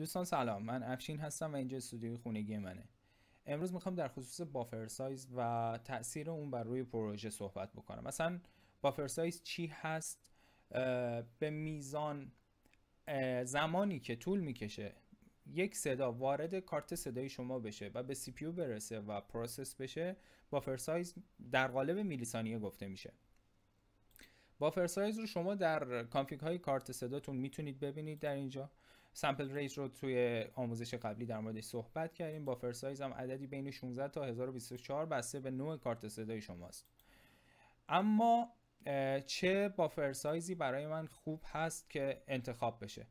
دوستان سلام من افشین هستم و اینجا استودیوی خونگی منه امروز میخوام در خصوص بافر سایز و تاثیر اون بر روی پروژه صحبت بکنم مثلا بافر سایز چی هست به میزان زمانی که طول میکشه یک صدا وارد کارت صدای شما بشه و به سی پیو برسه و پروسس بشه بافر سایز در قالب میلی ثانیه گفته میشه بافر سایز رو شما در کانفیگ های کارت صداتون میتونید ببینید در اینجا سمپل ریج رو توی آموزش قبلی در موردش صحبت کردیم بافر سایز هم عددی بین 16 تا 1024 بسته به نوع کارت صدای شماست اما چه بافر سایزی برای من خوب هست که انتخاب بشه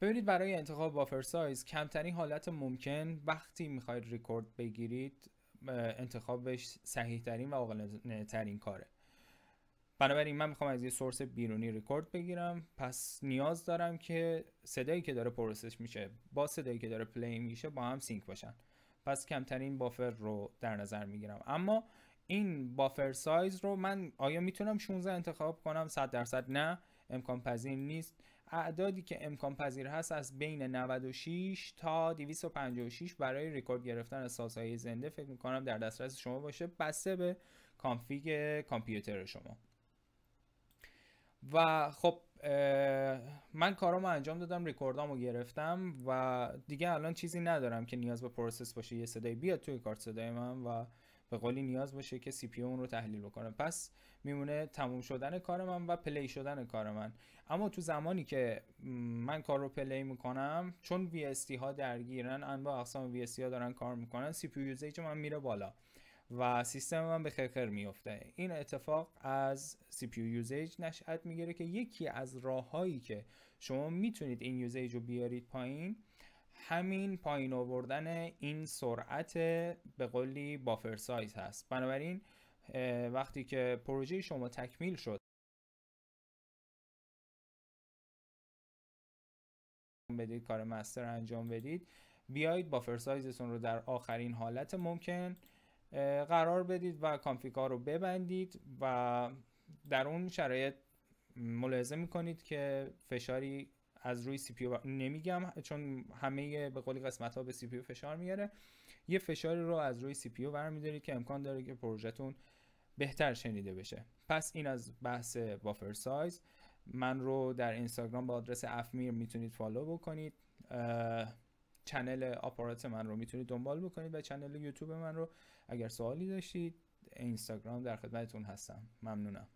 ببینید برای انتخاب بافر سایز کمترین حالت ممکن وقتی میخواید ریکورد بگیرید انتخابش صحیح ترین و عاقلانه ترین کاره بنابراین من میخوام از یه سورس بیرونی ریکورد بگیرم پس نیاز دارم که صدایی که داره پروسس میشه با صدایی که داره پلی میشه با هم سینک باشن پس کمترین بافر رو در نظر میگیرم اما این بافر سایز رو من آیا میتونم 16 انتخاب کنم 100 درصد نه امکان پذیر نیست اعدادی که امکان پذیر هست از بین 96 تا 256 برای ریکورد گرفتن از سازهای زنده فکر میکنم در دسترس شما باشه بسته به کانفیگ کامپیوتر شما و خب من کارامو انجام دادم ریکوردامو گرفتم و دیگه الان چیزی ندارم که نیاز به پروسس باشه یه صدای بیاد توی کارت صدای من و به قولی نیاز باشه که سی پی اون رو تحلیل بکنه پس میمونه تموم شدن کار من و پلی شدن کار من اما تو زمانی که من کار رو پلی میکنم چون وی ها درگیرن انواع اقسام وی ها دارن کار میکنن سی پی من میره بالا و سیستم من به خرخر میفته این اتفاق از CPU usage نشأت میگیره که یکی از راههایی که شما میتونید این یوزج رو بیارید پایین همین پایین آوردن این سرعت به قولی بافر سایز هست بنابراین وقتی که پروژه شما تکمیل شد بدید کار مستر انجام بدید بیایید بافر سایزتون رو در آخرین حالت ممکن قرار بدید و کانفیگ ها رو ببندید و در اون شرایط ملاحظه میکنید که فشاری از روی سی پی و... نمیگم چون همه به قولی قسمت ها به سی پی فشار میاره یه فشاری رو از روی سی پی برمیدارید که امکان داره که پروژهتون بهتر شنیده بشه پس این از بحث بافر سایز من رو در اینستاگرام با آدرس افمیر میتونید فالو بکنید چنل آپارات من رو میتونید دنبال بکنید و چنل یوتیوب من رو اگر سوالی داشتید اینستاگرام در خدمتتون هستم ممنونم